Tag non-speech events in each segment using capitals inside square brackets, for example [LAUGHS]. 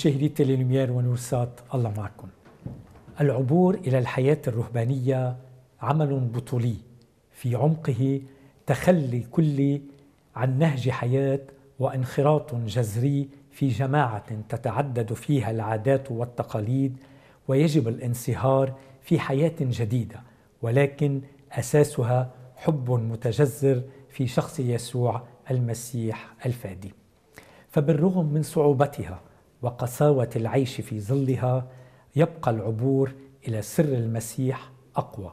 مشاهدي تلينومير ونورسات الله معكم العبور إلى الحياة الرهبانية عمل بطولي في عمقه تخلي كلي عن نهج حياة وانخراط جذري في جماعة تتعدد فيها العادات والتقاليد ويجب الانصهار في حياة جديدة ولكن أساسها حب متجذر في شخص يسوع المسيح الفادي فبالرغم من صعوبتها وقساوة العيش في ظلها يبقى العبور إلى سر المسيح أقوى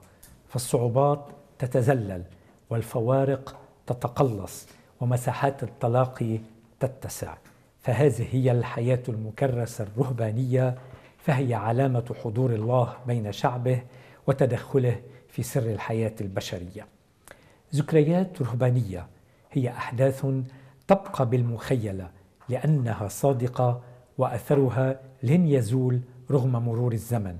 فالصعوبات تتذلل والفوارق تتقلص ومساحات التلاقي تتسع فهذه هي الحياة المكرسة الرهبانية فهي علامة حضور الله بين شعبه وتدخله في سر الحياة البشرية. ذكريات رهبانية هي أحداث تبقى بالمخيلة لأنها صادقة وأثرها لن يزول رغم مرور الزمن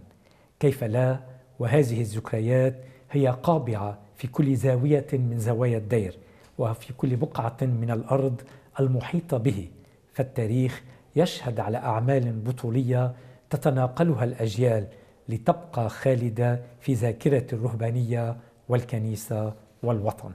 كيف لا وهذه الذكريات هي قابعة في كل زاوية من زوايا الدير وفي كل بقعة من الأرض المحيطة به فالتاريخ يشهد على أعمال بطولية تتناقلها الأجيال لتبقى خالدة في ذاكرة الرهبانية والكنيسة والوطن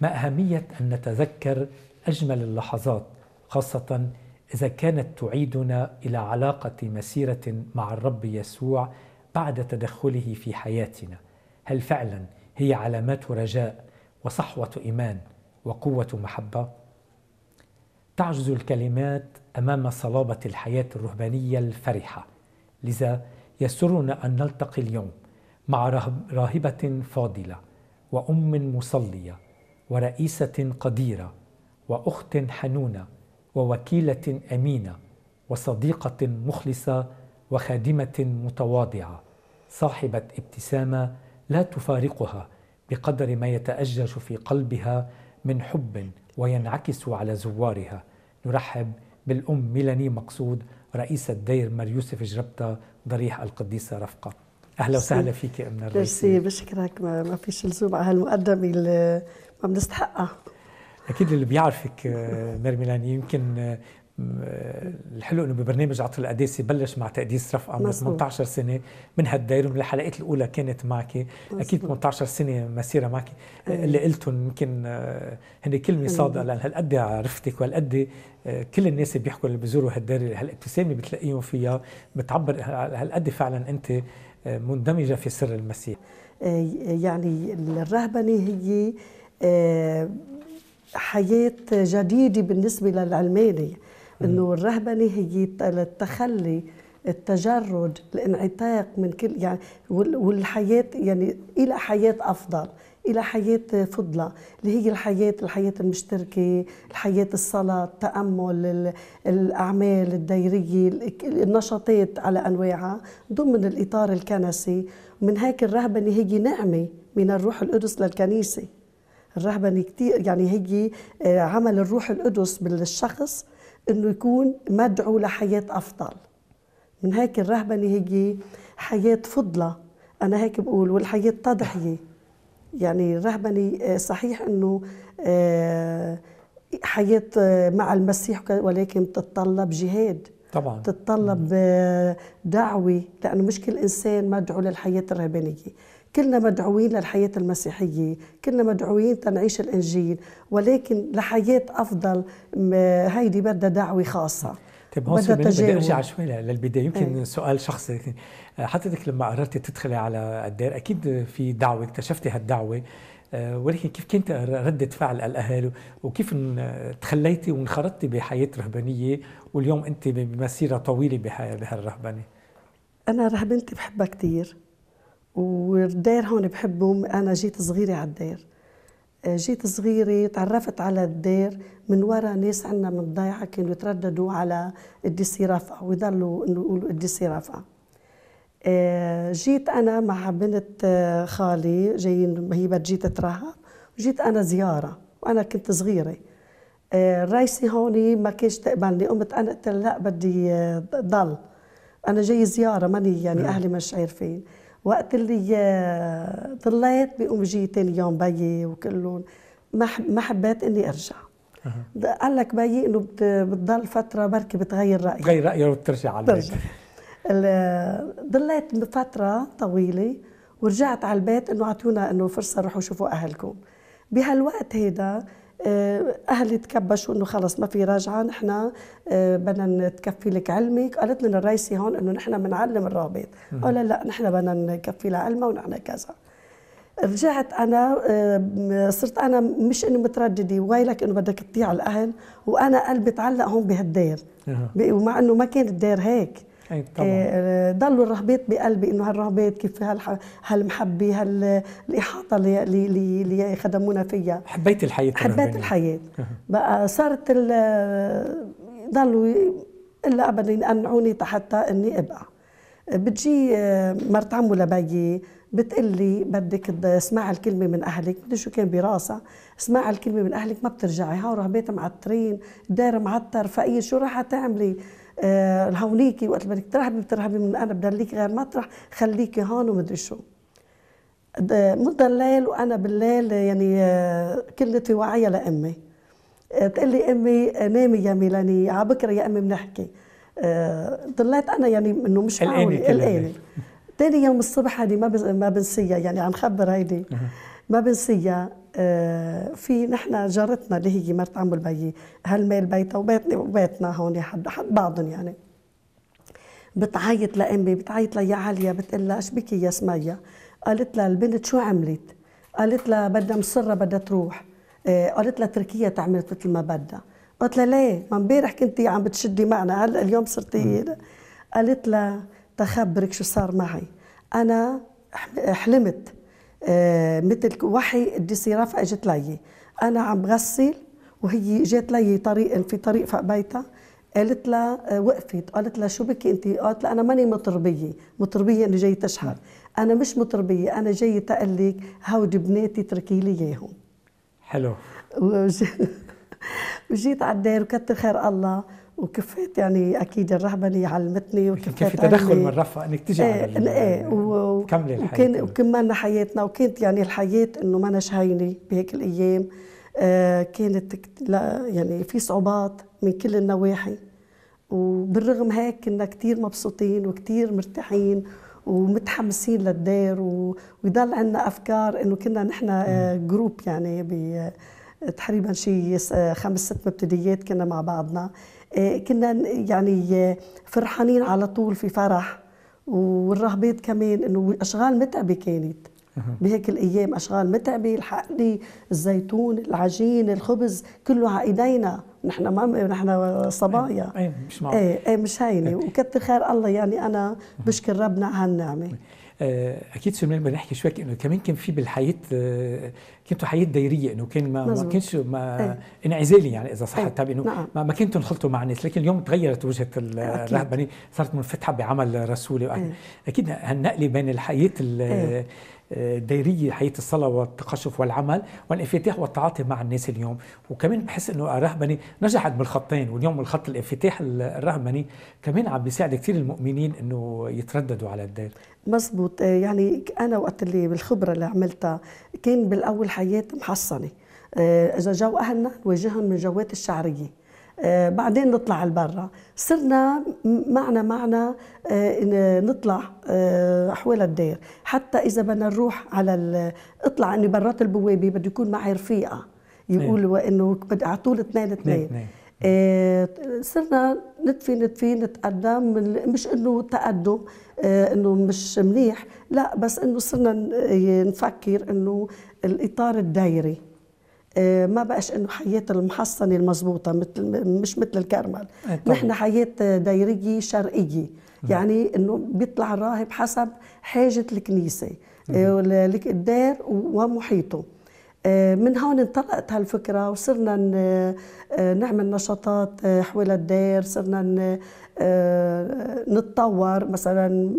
ما أهمية أن نتذكر أجمل اللحظات خاصة إذا كانت تعيدنا إلى علاقة مسيرة مع الرب يسوع بعد تدخله في حياتنا هل فعلا هي علامات رجاء وصحوة إيمان وقوة محبة؟ تعجز الكلمات أمام صلابة الحياة الرهبانية الفرحة لذا يسرنا أن نلتقي اليوم مع راهبة فاضلة وأم مصلية ورئيسة قديرة وأخت حنونه ووكيله امينه وصديقه مخلصه وخادمه متواضعه صاحبه ابتسامه لا تفارقها بقدر ما يتاجج في قلبها من حب وينعكس على زوارها نرحب بالام ميلاني مقصود رئيسة دير مار يوسف جربتا ضريح القديسة رفقة أهلا وسهلا فيك أمنا الرئيسية بشكرك ما فيش لزوم على هالمقدمة اللي ما بنستحقها اكيد اللي بيعرفك آه، ميرميلان يمكن آه، آه، الحلو انه ببرنامج عطر القداسه بلش مع تقديس رفقه من 18 سنه من هالدير من الحلقات الاولى كانت معك اكيد 18 سنه مسيره معك أيوة. اللي قلتهم يمكن هن كلمه صادقه لان هالقد عرفتك وهالقد كل الناس اللي بيحكوا اللي بيزوروا هالدير هالابتسامه بتلاقيهم فيها بتعبر هالقد فعلا انت مندمجه في سر المسيح يعني الرهبنه هي حياة جديدة بالنسبة للعلماني انه الرهبنة هي التخلي التجرد الانعتاق من كل يعني والحياة يعني إلى حياة أفضل إلى حياة فضلة اللي هي الحياة الحياة المشتركة الحياة الصلاة التأمل الأعمال الدايرية النشاطات على أنواعها ضمن الإطار الكنسي من هيك الرهبنة هي نعمة من الروح القدس للكنيسة الرهبنة كثير يعني هي آه، عمل الروح القدس بالشخص انه يكون مدعو لحياة أفضل من هيك الرهبنة هي حياة فضلة أنا هيك بقول والحياة تضحية يعني الرهبنة آه، صحيح انه آه، حياة مع المسيح ولكن بتتطلب جهاد طبعا بتتطلب دعوة لأنه مش كل إنسان مدعو للحياة الرهبانية كلنا مدعوين للحياة المسيحية كلنا مدعوين تنعيش الإنجيل ولكن لحياة أفضل هيدي بدها دعوة خاصة طيب هون بدي ارجع شوي للبدايه يمكن ايه. سؤال شخصي حضرتك لما قررتي تدخلي على الدار اكيد في دعوه اكتشفتي هالدعوه آه، ولكن كيف كانت ردة فعل الأهالي وكيف تخليتي وانخرطتي بحياة رهبانية واليوم أنت بمسيرة طويلة بهالرهبانة أنا رهبنتي بحبها كثير والدير هون بحبه انا جيت صغيره على الدير آه، جيت صغيره تعرفت على الدير من ورا ناس عندنا من الضيعه كانوا يترددوا على الديسي رفقه ويضلوا انه يقولوا الديسي رفقه آه، جيت انا مع بنت آه، خالي جايين هي بدها تجي وجيت انا زياره وانا كنت صغيره الرئيسي هون ما كانش تقبلني قمت انا قلت لا بدي ضل انا جاي زياره ماني يعني نعم. اهلي مش عارفين وقت اللي آه، طلعت بيقوم جي ثاني يوم بيي وكلهم ما ما حبيت اني ارجع قال لك بيي انه بتضل فتره بركي بتغير رايك بتغير رايك وبترجع على البيت ضليت فتره طويله ورجعت على البيت انه اعطونا انه فرصه روحوا شوفوا اهلكم بهالوقت هيدا آه، اهلي تكبشوا انه خلص ما في راجعه نحن آه، بدنا نكفي لك علمك قالت لنا الرئيسي هون انه نحن بنعلم الرابط قال لا نحن بدنا نكفي لها علمها ونحن كذا رجعت انا آه، صرت انا مش انه متردده ويلك انه بدك تطيع الاهل وانا قلبي تعلق هون بهالدير ومع انه ما كان الدير هيك إيه، آه، ضلوا الرهبات بقلبي انه هالرهبات كيف هالمحبه هالاحاطه اللي اللي خدمونا فيها حبيت الحياه حبيت الحياه بقى صارت آه، ضلوا الا ابدا ينقنعوني حتى اني ابقى بتجي آه، مرت عمو لبيي بتقول لي بدك اسمع الكلمه من اهلك بدي شو كان براسها اسمع الكلمه من اهلك ما بترجعي ها رهبيت معطرين دار معطر فقير شو راح تعملي آه الهوليكي وقت بدك ترحبي بترحبي من انا بدليك غير مطرح خليكي هون ومدري شو مضى الليل وانا بالليل يعني آه، كلتي واعيه لامي آه، بتقول لي امي آه، نامي يا ميلاني على بكره يا امي بنحكي ضليت انا يعني انه مش معقول قلقانه ثاني يوم الصبح هذه ما ما بنسيها يعني عم خبر هيدي ما بنسيها في نحن جارتنا اللي هي مرت عمو البي هالميل بيتها وبيتنا وبيتنا هون حد حد بعضهم يعني بتعيط لامي بتعيط ليا عليا بتقول لها ايش بك يا سميه قالت لها البنت شو عملت قالت لها بدها مصره بدها تروح إيه، قالت لها تركيا تعملت مثل ما بدها قلت لها ليه ما امبارح كنتي عم بتشدي معنا هلا اليوم صرتي قالت لها تخبرك شو صار معي انا حلمت آه، مثل وحي بدي رفقه اجت لي انا عم غسل وهي جات لي طريق في طريق فوق بيتها قالت لها آه، وقفت قالت لها شو بكي انت قالت لها انا ماني مطربيه مطربيه اللي جاي تشحن انا مش مطربيه انا جاي تقلك هود بناتي اتركي لي اياهم حلو [LAUGHS] وجيت على الدار وكتر خير الله وكفيت يعني اكيد الرهبه اللي علمتني وكفيت كان في تدخل من رفا انك تجي على ايه, إيه، يعني وكملي الحياه وكان يعني. وكملنا حياتنا وكانت يعني الحياه انه ما هينه بهيك الايام آه كانت لا يعني في صعوبات من كل النواحي وبالرغم هيك كنا كثير مبسوطين وكثير مرتاحين ومتحمسين للدار ويضل عندنا افكار انه كنا نحن آه جروب يعني ب... آه، تقريبا شيء آه، خمس ست مبتديات كنا مع بعضنا آه، كنا يعني آه، فرحانين على طول في فرح والرهبات كمان انه اشغال متعبه كانت بهيك الايام اشغال متعبه الحقلي الزيتون العجين الخبز كله على ايدينا نحن ما نحن صبايا ايه مش معقول ايه, إيه، مش هينه وكتر خير الله يعني انا بشكر ربنا على هالنعمه طيب. آه، اكيد سليمان بنحكي شوي انه كمان كان في بالحياه آه، كنتوا حياه دايريه انه كان ما, مزبوط. ما كانش ما أيه. انعزالي يعني اذا صح التعبير انه نعم. ما, ما كنتوا انخلطوا مع الناس لكن اليوم تغيرت وجهه الرهبنه صارت منفتحه بعمل رسولي أيه. اكيد هالنقله بين الحياه دايريه حياه الصلاه والتقشف والعمل والانفتاح والتعاطي مع الناس اليوم وكمان بحس انه الرهبنه نجحت بالخطين واليوم الخط الانفتاح الرهبني كمان عم بيساعد كثير المؤمنين انه يترددوا على الدير مزبوط آه، يعني انا وقت اللي بالخبره اللي عملتها كان بالاول حياه محصنه آه، اذا جو اهلنا نواجههم من جوات الشعريه آه، بعدين نطلع على برا صرنا معنا معنا آه، نطلع آه، حول الدير حتى اذا بدنا نروح على اطلع اني برات البوابه بده يكون معي رفيقه يقولوا ايه. انه على طول اثنين اثنين إيه صرنا نتفي نتفي نتقدم مش انه تقدم انه مش منيح لا بس انه صرنا نفكر انه الاطار الدايري آه، ما بقاش انه حياه المحصنه المضبوطه مثل مش مثل الكرمل نحن حياه دايريه شرقيه نعم. يعني انه بيطلع الراهب حسب حاجه الكنيسه آه، نعم. الدار ومحيطه آه، من هون انطلقت هالفكرة وصرنا نعمل نشاطات حول الدار صرنا نتطور مثلا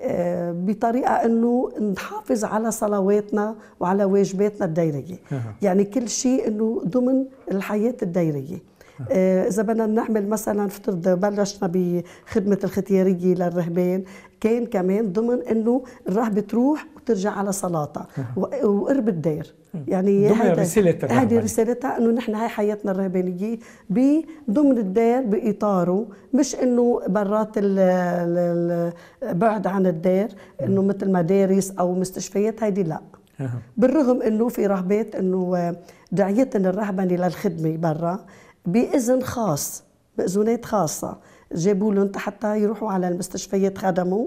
آه، بطريقه انه نحافظ على صلواتنا وعلى واجباتنا الدايرية يعني كل شيء انه ضمن الحياه الدايرية آه، اذا بدنا نعمل مثلا افترض بلشنا بخدمه الختياريه للرهبان كان كمان ضمن انه الرهبه تروح وترجع على صلاتها وقرب الدير يعني هذه رسالتها رسالتها انه نحن هاي حياتنا الرهبانيه ضمن الدير باطاره مش انه برات البعد عن الدير انه مثل مدارس او مستشفيات هيدي لا بالرغم انه في رهبات انه دعيتنا الرهبنه للخدمه برا باذن خاص باذونات خاصه جابوا لهم حتى يروحوا على المستشفيات خدموا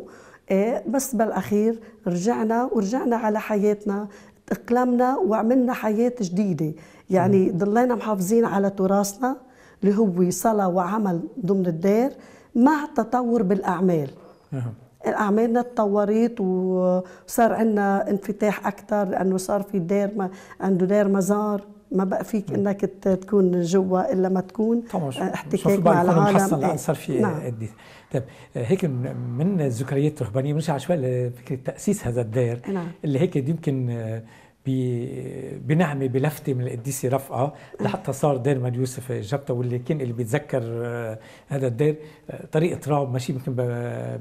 إيه بس بالاخير رجعنا ورجعنا على حياتنا تاقلمنا وعملنا حياه جديده يعني ضلينا محافظين على تراثنا اللي هو صلاه وعمل ضمن الدار مع تطور بالاعمال اعمالنا تطورت وصار عندنا انفتاح اكثر لانه صار في دير ما عنده دير مزار ما بقى فيك انك تكون جوا الا ما تكون آه، احتكاك مع العالم محصل آه، صار في نعم. طيب آه، هيك من الذكريات الرهبانيه بنرجع شوي لفكره تاسيس هذا الدير نعم. اللي هيك يمكن بنعمه بلفته من القديسه رفقه لحتى صار دير مال يوسف جبته واللي كان اللي بيتذكر آه، هذا الدير آه، طريق تراب ماشي يمكن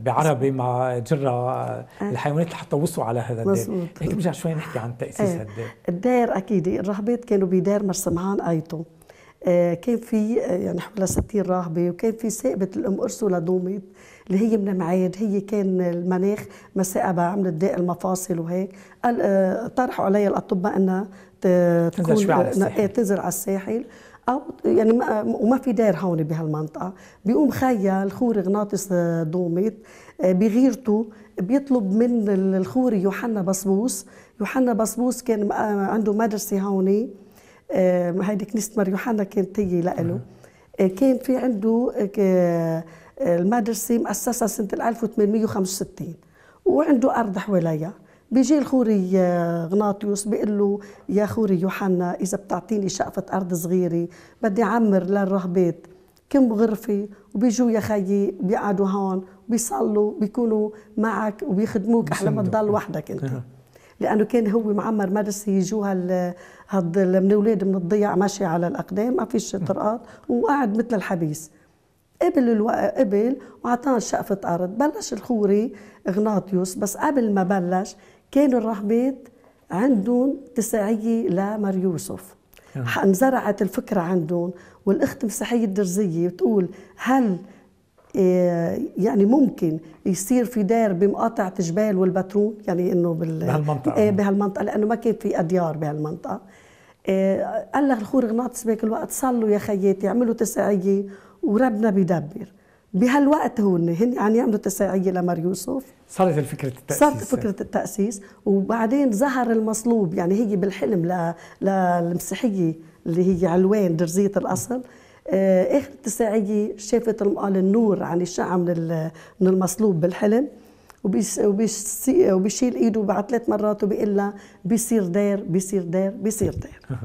بعربي مع جره آه. الحيوانات لحتى وصلوا على هذا الدير مزبوط. هيك بنرجع شوي نحكي عن تاسيس هذا الدير الدير اكيد الرهبات كانوا بدير مرسمعان ايتو كان في يعني حوالي 60 راهبه وكان في سائبه الام ارسولا دوميت اللي هي من معاد هي كان المناخ بقى عملت ضيق المفاصل وهيك آه، طرحوا علي الأطباء أنها تكون آه، إيه، تزرع على الساحل, او يعني وما في دار هون بهالمنطقه بيقوم خيا الخوري غناطس آه، دوميت بغيرته بيطلب من الخوري يوحنا بصبوس يوحنا بصبوس كان عنده مدرسه هون هيدي كنيسه مار يوحنا كانت هي لإله كان في عنده المدرسة مؤسسة سنة 1865 وعنده أرض حواليها بيجي الخوري آه، غناطيوس بيقول له يا خوري يوحنا إذا بتعطيني شقفة أرض صغيرة بدي أعمر للرهبات كم بغرفة وبيجوا يا خيي بيقعدوا هون بيصلوا بيكونوا معك وبيخدموك أحلى ما تضل وحدك أنت لانه كان هو معمر مدرسه يجوا هال هاد من الاولاد من الضيع ماشي على الاقدام ما فيش طرقات وقعد مثل الحبيس قبل الوقت قبل وعطاه شقفة أرض بلش الخوري إغناطيوس بس قبل ما بلش كانوا الرهبات عندهم تساعية لمر يوسف آه. انزرعت الفكرة عندهم والأخت مسيحية الدرزية بتقول هل آه، يعني ممكن يصير في دار بمقاطعة جبال والبترون يعني انه بال... بهالمنطقة ايه بهالمنطقة لأنه ما كان في أديار بهالمنطقة إيه قال لك الخور غناطس بهيك الوقت صلوا يا خياتي اعملوا تساعية وربنا بيدبر بهالوقت هون هن عم يعني يعملوا تساعية لمر يوسف صارت فكرة التأسيس صارت فكرة التأسيس وبعدين ظهر المصلوب يعني هي بالحلم ل... للمسيحية اللي هي علوان درزية الأصل آه، آخر تساعية شافت قال النور عن الشعة من, من المصلوب بالحلم وبيشيل ايده بعد ثلاث مرات وبيقول لها بيصير دير بيصير دير بيصير دير [LAUGHS]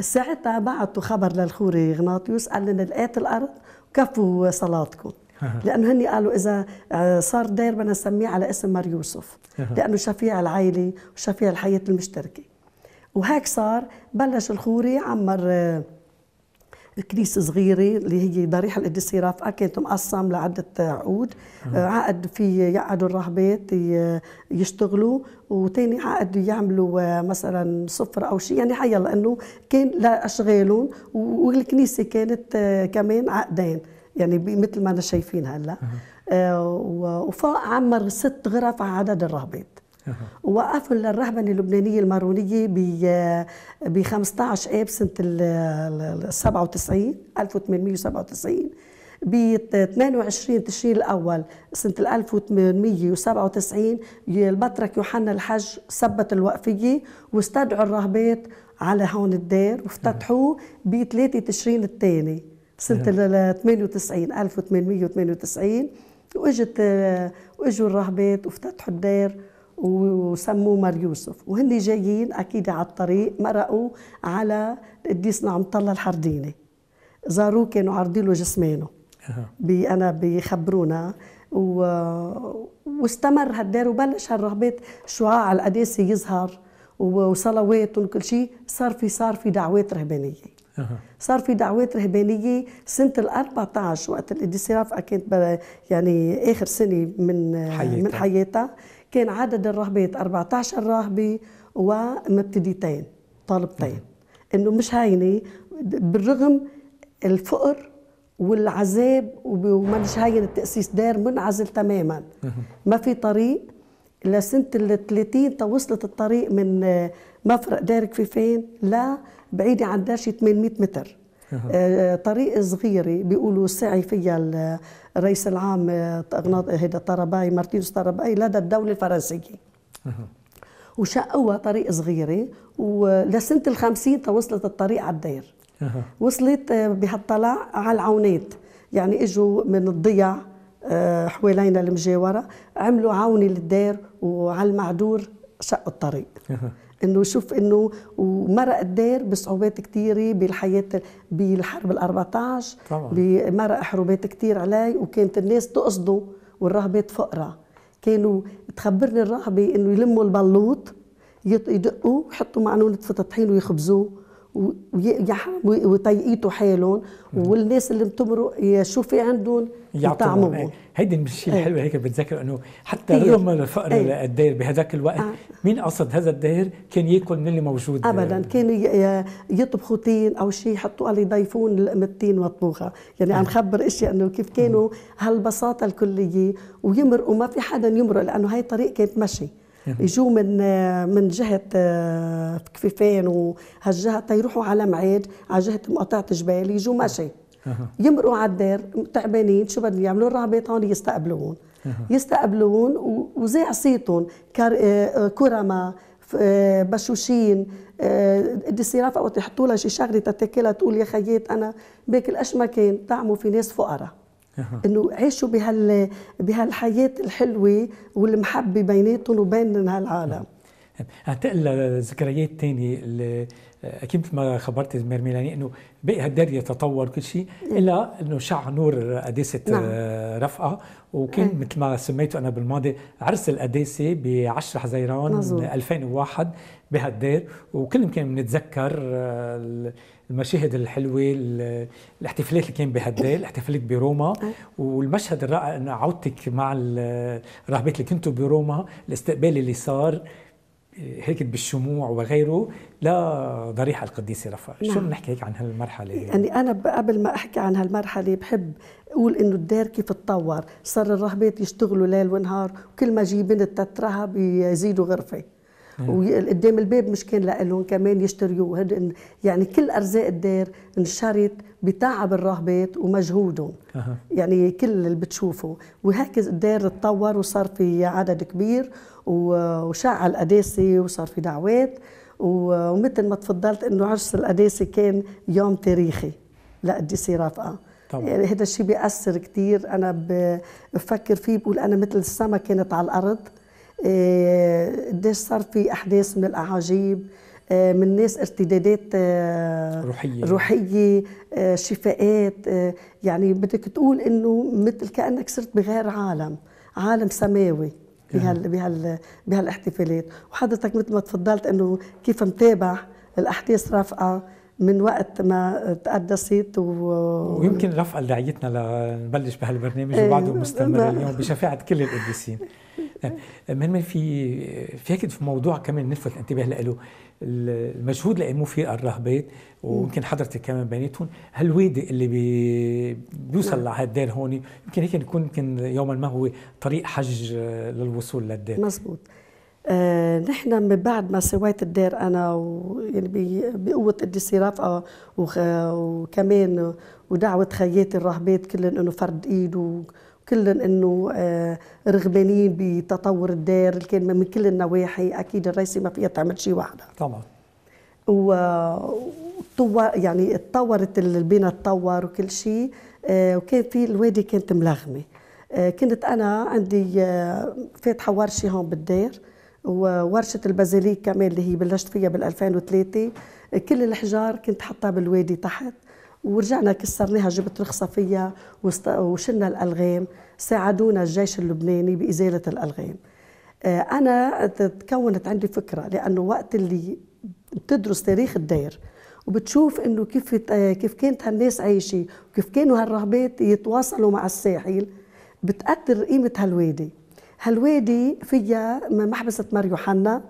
ساعتها بعثوا خبر للخوري غناطيوس قال لنا لقيت الارض كفوا صلاتكم [LAUGHS] لانه هني قالوا اذا آه، صار داير بدنا نسميه على اسم مار يوسف [LAUGHS] لانه شفيع العائله وشفيع الحياه المشتركه وهيك صار بلش الخوري عمر آه، كنيسة صغيرة اللي هي ضريح القديسة رافقة كانت مقسم لعدة عقود آه، عقد في يقعدوا الرهبات يشتغلوا وتاني عقد يعملوا آه، مثلا صفر أو شيء يعني حيا لأنه كان لأشغالهم والكنيسة كانت آه، كمان عقدين يعني مثل ما أنا شايفين هلأ وفوق عمر ست غرف على عدد الرهبات ووقفوا للرهبنة اللبنانية المارونية ب 15 آب سنة ال 97 1897 ب 28 تشرين الاول سنه 1897 البطرك يوحنا الحج ثبت الوقفيه واستدعوا الراهبات على هون الدير وافتتحوه ب 3 تشرين الثاني سنه ال 98 1898 واجت واجوا الراهبات وافتتحوا الدير وسموه مر يوسف وهن جايين اكيد على الطريق مرقوا على القديس نعم الله الحرديني زاروه كانوا عارضين له جسمانه انا بيخبرونا و... واستمر هالدار وبلش هالرهبات شعاع القداسه يظهر وصلوات وكل شيء صار في صار في دعوات رهبانيه صار في دعوات رهبانيه سنه ال 14 وقت القديسه رافقه كانت يعني اخر سنه من حياتها. من حياتها كان عدد الرهبات 14 راهبه ومبتديتين طالبتين نعم. انه مش هينه بالرغم الفقر والعذاب وما مش هين التاسيس دار منعزل تماما ما في طريق لسنه ال 30 توصلت الطريق من آه، مفرق دارك في فين لا بعيده عن دار شي 800 متر [LAUGHS] آه، طريق صغيره بيقولوا سعي فيها الرئيس العام آه، آه، هيدا طرباي مارتينوس طرباي لدى الدوله الفرنسيه [LAUGHS] وشقوها طريق صغيره ولسنه ال 50 توصلت الطريق على الدير [LAUGHS] وصلت بهالطلع على العونات يعني اجوا من الضيع حوالينا المجاوره عملوا عونه للدير وعلى المعدور شقوا الطريق انه شوف انه ومرق الدير بصعوبات كثيره بالحياه بالحرب ال14 بمرق حروبات كثير علي وكانت الناس تقصده والرهبات فقراء كانوا تخبرني الرهبه انه يلموا البلوط يدقوا يحطوا معلومه طحين ويخبزوه ويطيقيتوا حالهم والناس اللي بتمرق شو في عندهم يعطوا هيدي الشيء إيه. الحلو هيك بتذكر انه حتى رغم الفقر الدير الداير بهذاك الوقت آه. مين قصد هذا الداير كان ياكل من اللي موجود ابدا آه. كانوا يطبخوا تين او شيء يحطوا قال يضيفون لقمه تين مطبوخه يعني عم آه. خبر اشياء انه كيف كانوا هالبساطه الكليه ويمرقوا ما في حدا يمرق لانه هاي الطريق كانت مشي يجوا من من جهه كفيفان وهالجهه تيروحوا على معاد على جهه مقاطعه جبال يجوا مشي يمرقوا على الدار تعبانين شو بدهم يعملوا الرهبات يستقبلون يستقبلون وزي عصيتهم آه، آه، كرما آه، بشوشين بدي وقت يحطوا لها شي شغله تتاكلها تقول يا خيات انا باكل اش ما كان طعمه في ناس فقراء انه عيشوا بهال بهالحياه الحلوه والمحبه بيناتهم وبين هالعالم اعتقد ذكريات ثانيه اللي اكيد ما خبرت زمير ميلاني انه بقي هالدار يتطور كل شيء الا انه شع نور قداسه نعم. آه، رفقه وكان مثل ما سميته انا بالماضي عرس القداسه ب 10 حزيران 2001 بهالدار وكل يمكن بنتذكر آه، المشاهد الحلوه الاحتفالات اللي كان بهالدار الاحتفالات بروما والمشهد الرائع انه عودتك مع الرهبات اللي كنتوا بروما الاستقبال اللي صار هيك بالشموع وغيره لضريح القديسه رفا نعم. شو بنحكي هيك عن هالمرحله يعني انا قبل ما احكي عن هالمرحله بحب اقول انه الدار كيف تطور صار الرهبات يشتغلوا ليل ونهار وكل ما جي بنت تترهب يزيدوا غرفه وقدام الباب مش كان لهم كمان يشتريوه يعني كل ارزاق الدار انشرت بتعب الراهبات ومجهودهم أه. يعني كل اللي بتشوفه وهكذا الدار تطور وصار في عدد كبير وشع القداسي وصار في دعوات ومثل ما تفضلت انه عرس القداسي كان يوم تاريخي لقديسي رافقه طبعا. يعني هذا الشيء بيأثر كثير انا بفكر فيه بقول انا مثل السما كانت على الارض إيه، قديش صار في احداث من الاعاجيب إيه، من ناس ارتدادات إيه، روحية روحية شفاءات يعني بدك تقول انه مثل كانك صرت بغير عالم عالم سماوي بهال نعم. بهال بهالاحتفالات وحضرتك مثل ما تفضلت انه كيف متابع الاحداث رافقه من وقت ما تقدست و... ويمكن رفقة دعيتنا لنبلش بهالبرنامج إيه. وبعده مستمر اليوم بشفاعة كل القديسين [LAUGHS] من في في هيك في موضوع كمان نلفت الانتباه له المجهود اللي قاموا فيه الرهبات ويمكن حضرتك كمان بيناتهم هالوادي اللي بي بيوصل نعم. لهالدار هون يمكن هيك يكون يمكن يوما ما هو طريق حج للوصول للدار مزبوط آه نحن من بعد ما سويت الدار انا و يعني بقوه قديسي رافقه آه، وكمان ودعوه خياتي الرهبات كلن انه فرد ايد وكلن انه آه رغبانين بتطور الدار اللي كان من كل النواحي اكيد الرئيسي ما فيها تعمل شيء وحدها طبعا و يعني تطورت البناء تطور وكل شيء آه وكان في الوادي كانت ملغمه آه، كنت انا عندي آه، فاتحه ورشه هون بالدير وورشة البازيليك كمان اللي هي بلشت فيها بال 2003 كل الحجار كنت حطها بالوادي تحت ورجعنا كسرناها جبت رخصة فيها وشلنا الألغام ساعدونا الجيش اللبناني بإزالة الألغام آه، أنا تكونت عندي فكرة لأنه وقت اللي بتدرس تاريخ الدير وبتشوف انه كيف آه، كيف كانت هالناس عايشه وكيف كانوا هالرهبات يتواصلوا مع الساحل بتقدر قيمه هالوادي هالوادي فيها محبسة مار يوحنا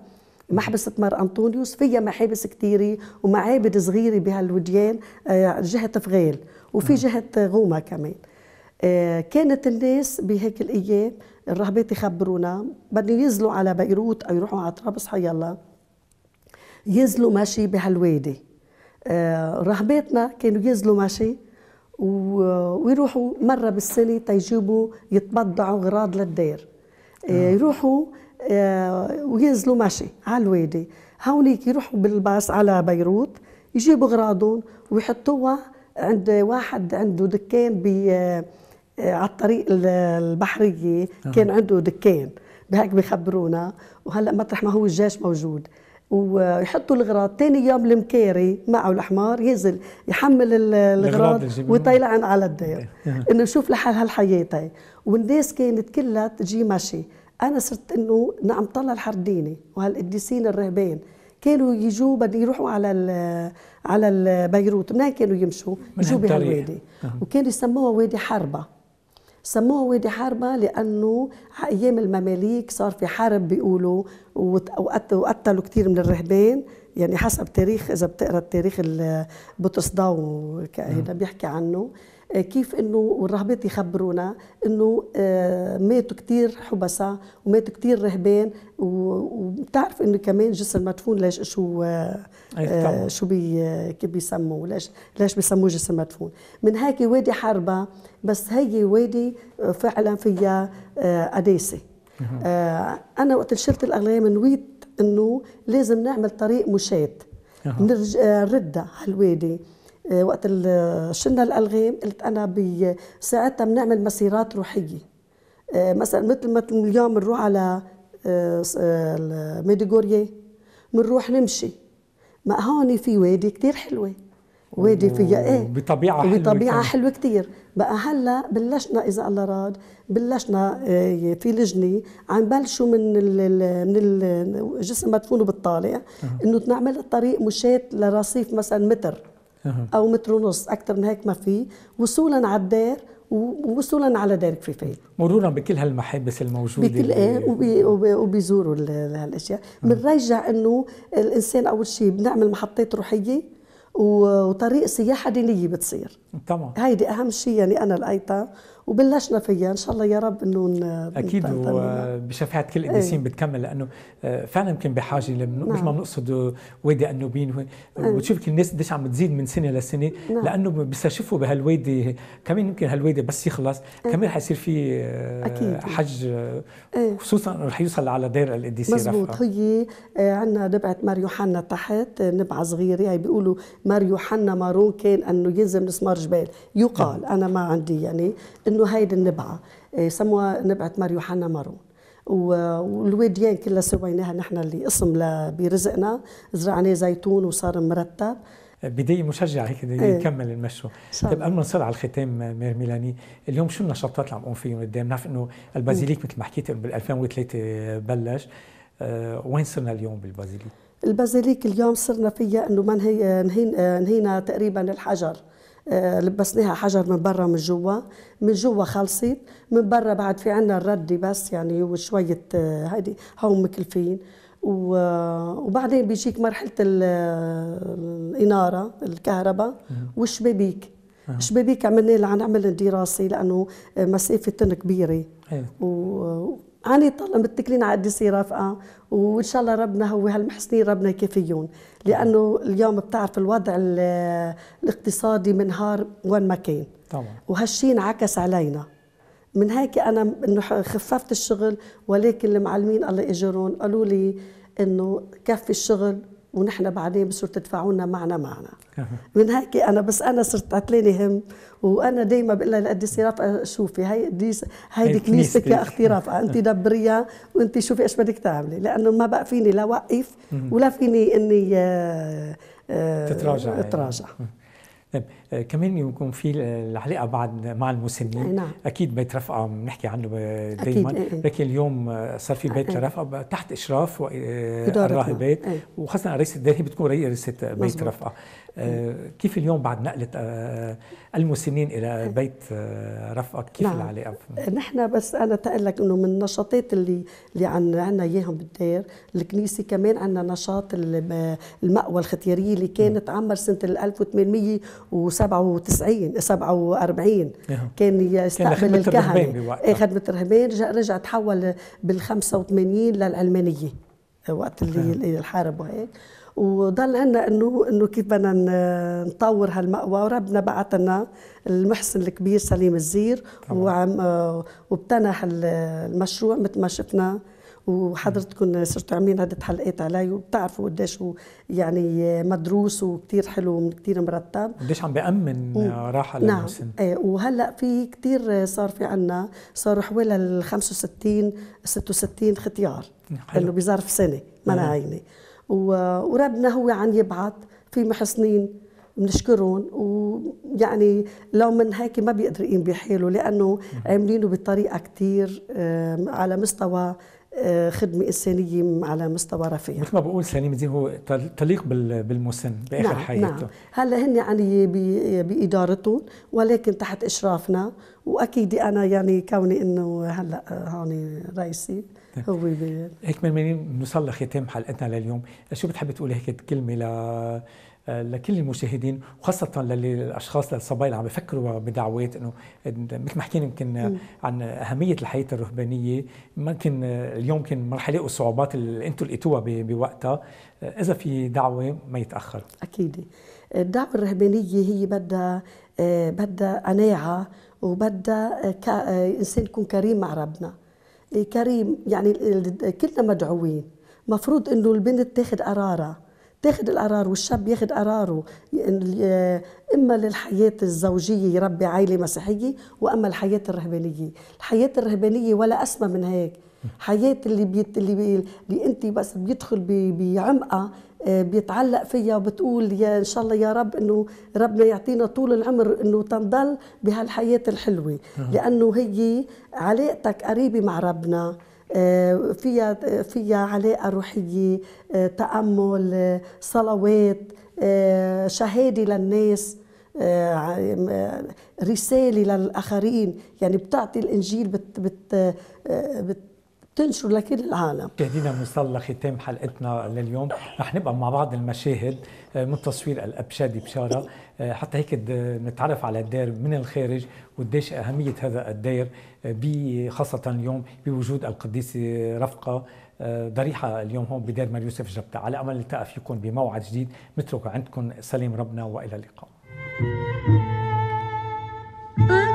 محبسة مار أنطونيوس فيها محابس كثيرة ومعابد صغيرة بهالوديان آه، جهة فغيل وفي جهة غوما كمان آه، كانت الناس بهيك الأيام الرهبات يخبرونا بدهم ينزلوا على بيروت أو يروحوا على طرابلس حي الله ينزلوا ماشي بهالوادي آه، رهباتنا كانوا ينزلوا ماشي ويروحوا مرة بالسنة تيجيبوا يتبضعوا غراض للدير آه، نعم. يروحوا آه، وينزلوا مشي على الوادي هونيك يروحوا بالباص على بيروت يجيبوا اغراضهم ويحطوها عند واحد عنده دكان ب آه، على الطريق البحريه نعم. كان عنده دكان بهيك بخبرونا وهلا مطرح ما هو الجيش موجود ويحطوا الغراض ثاني يوم المكاري معه الحمار ينزل يحمل الغراض ويطلعن على الدير [LAUGHS] انه يشوف لحال هالحياه هي والناس كانت كلها تجي مشي انا صرت انه نعم طلع الحرديني وهالقديسين الرهبان كانوا يجوا بدهم يروحوا على على بيروت منين كانوا يمشوا؟ يجوا بهالوادي وكانوا يسموها وادي حربه سموها وادي حربة لأنه أيام المماليك صار في حرب بيقولوا وقتلوا كثير من الرهبان يعني حسب تاريخ إذا بتقرأ التاريخ بطرس هذا بيحكي عنه آه، كيف انه والرهبات يخبرونا انه آه، ماتوا كثير حبسة وماتوا كثير رهبان وبتعرف انه كمان جسر مدفون ليش شو آه، أيوة، شو بي بيسموه ليش ليش بيسموه جسر مدفون من هيك وادي حربه بس هي وادي فعلا فيها قداسه انا وقت شلت الاغلام نويت انه لازم نعمل طريق مشاة نرجع على هالوادي آه، وقت شلنا الالغام قلت انا بساعتها بنعمل مسيرات روحيه آه، مثلا مثل ما اليوم بنروح على آه، ميديغوريا بنروح نمشي ما هون في وادي كثير حلوه وادي فيها ايه بطبيعه حلوه بطبيعه حلوه كثير بقى هلا بلشنا اذا الله راد بلشنا في لجنه عم بلشوا من الـ من الجسم مدفون بالطالع انه نعمل طريق مشات لرصيف مثلا متر او متر ونص اكثر من هيك ما في وصولا على الدار ووصولا على دير فريفيل مرورا بكل هالمحابس الموجوده بكل ايه وبي وبي وبيزوروا هالاشياء بنرجع انه الانسان اول شيء بنعمل محطات روحيه وطريق سياحه دينيه بتصير طبعا هيدي اهم شيء يعني انا لقيتها وبلشنا فيها ان شاء الله يا رب انه اكيد وبشفاعه كل إيه. القديسين بتكمل لانه آه، فعلا يمكن بحاجه نعم. مش ما بنقصد وادي انوبين إيه. وتشوف كل الناس قديش عم بتزيد من سنه لسنه نعم. لانه بيستشفوا بهالوادي كمان يمكن هالوادي بس يخلص إيه. كمان حيصير في أكيد. آه، حج خصوصا رح يوصل على دير القديسيه مزبوط هي آه، عندنا نبعه مار يوحنا تحت نبعه صغيره هي بيقولوا مار يوحنا مارون كان انه يلزم مسمار جبال يقال نعم. انا ما عندي يعني انه انه هيدي النبعه إيه، سموها نبعه ماريو حنا مارون والوديان كلها سويناها نحن اللي اسم برزقنا زرعناه زيتون وصار مرتب بدايه مشجعه هيك إيه. نكمل إيه. المشروع طيب قبل ما نصير على الختام مير ميلاني اليوم شو النشاطات اللي عم نقوم فيهم قدام نعرف انه البازيليك مثل ما حكيت بال 2003 بلش أه وين صرنا اليوم بالبازيليك البازيليك اليوم صرنا فيها انه ما نهينا تقريبا الحجر آه، لبسناها حجر من برا ومن جوا من جوا خلصت من برا بعد في عنا الردي بس يعني وشوية آه، هيدي هون مكلفين آه، وبعدين بيجيك مرحلة الإنارة الكهرباء والشبابيك الشبابيك عملنا لها نعمل دراسة لأنه مسافة كبيرة أيوه. هاني طلع متكلين على الديسي رافقه وان شاء الله ربنا هو هالمحسنين ربنا يكفيهم لانه اليوم بتعرف الوضع الاقتصادي منهار وين ما كان طبعا وهالشيء انعكس علينا من هيك انا انه خففت الشغل ولكن المعلمين الله يجرون قالوا لي انه كفي الشغل ونحن بعدين بصير تدفعوا لنا معنا معنا من هيك انا بس انا صرت عتلاني هم وانا دائما بقول لها قد رفقه أه، شوفي هي ديس هيدي كنيستك يا اختي رافقه انت [LAUGHS] دبريها وانت شوفي ايش بدك تعملي لانه ما بقى فيني لا وقف ولا فيني اني آه، آه، تتراجع اتراجع يعني. طيب آه، كمان يكون في العلاقه بعد مع المسنين نعم. اكيد بيت رفقه بنحكي عنه دائما إيه، إيه. لكن اليوم آه، صار في بيت إيه. رفقه تحت اشراف آه، الراهبات وخاصه رئيس الداهيه بتكون رئيسه بيت رفقه آه، كيف اليوم بعد نقلة آه، المسنين إلى بيت آه، رفقك كيف نعم. العلاقة؟ نحن بس أنا تقلك إنه من النشاطات اللي اللي عندنا إياهم بالدير الكنيسة كمان عندنا نشاط المأوى الختيارية اللي كانت عمر سنة 1897 47 كان يستقبل الكهنة أخذ إيه، خدمة الرهبان رجع تحول بال 85 للعلمانية وقت اللي الحرب وهيك وضل عندنا انه انه كيف بدنا نطور هالمأوى وربنا بعث لنا المحسن الكبير سليم الزير وعم وابتنح المشروع مثل ما شفنا وحضرتكم صرتوا عاملين عدة حلقات علي وبتعرفوا قديش يعني مدروس وكتير حلو وكتير مرتب قديش عم بأمن و... راحة نعم ايه وهلا في كتير صار في عنا صاروا حوالي ال 65 66 ختيار انه بظرف سنة ما انا إيه. عيني وربنا هو عم يبعث في محسنين بنشكرهم ويعني لو من هيك ما بيقدر يقيم بحاله لانه عاملينه بطريقه كثير على مستوى آه، خدمه انسانيه على مستوى رفيع مثل ما بقول سليم الدين هو تليق بالمسن باخر نعم حياته نعم هلا هن يعني بادارتهم ولكن تحت اشرافنا واكيد انا يعني كوني انه هلا هون رئيسي [LAUGHS] هو بيان هيك من نوصل لختام حلقتنا لليوم شو بتحبي تقولي هيك كلمه ل لكل المشاهدين وخاصة للأشخاص للصبايا اللي عم بفكروا بدعوات إنه مثل ما حكينا يمكن عن أهمية الحياة الرهبانية ممكن اليوم كان ما رح يلاقوا الصعوبات اللي أنتم لقيتوها بوقتها إذا في دعوة ما يتأخر أكيد الدعوة الرهبانية هي بدها آه، بدها قناعة وبدها آه، آه، إنسان يكون كريم مع ربنا إيه، كريم يعني كلنا مدعوين مفروض انه البنت تاخذ قرارها تاخذ القرار والشاب ياخذ قراره اما للحياه الزوجيه يربي عائله مسيحيه واما الحياه الرهبانيه، الحياه الرهبانيه ولا اسمى من هيك، حياه اللي بيت اللي, بي اللي انت بس بيدخل بي بعمقها آه، بيتعلق فيها وبتقول يا ان شاء الله يا رب انه ربنا يعطينا طول العمر انه تنضل بهالحياه الحلوه لانه هي علاقتك قريبه مع ربنا آه، فيها فيها علاقه روحيه آه، تامل صلوات شهاده للناس رسالة للآخرين يعني بتعطي الإنجيل بت بت بت تنشر لكل العالم مشاهدينا بنوصل لختام حلقتنا لليوم رح نبقى مع بعض المشاهد آه، من تصوير الابشادي بشاره آه، حتى هيك نتعرف على الدير من الخارج وقديش اهميه هذا الدير آه، خاصه اليوم بوجود القديسه رفقه ضريحه اليوم هون بدير مال يوسف جبتة على امل نلتقى فيكم بموعد جديد نترك عندكم سلام ربنا والى اللقاء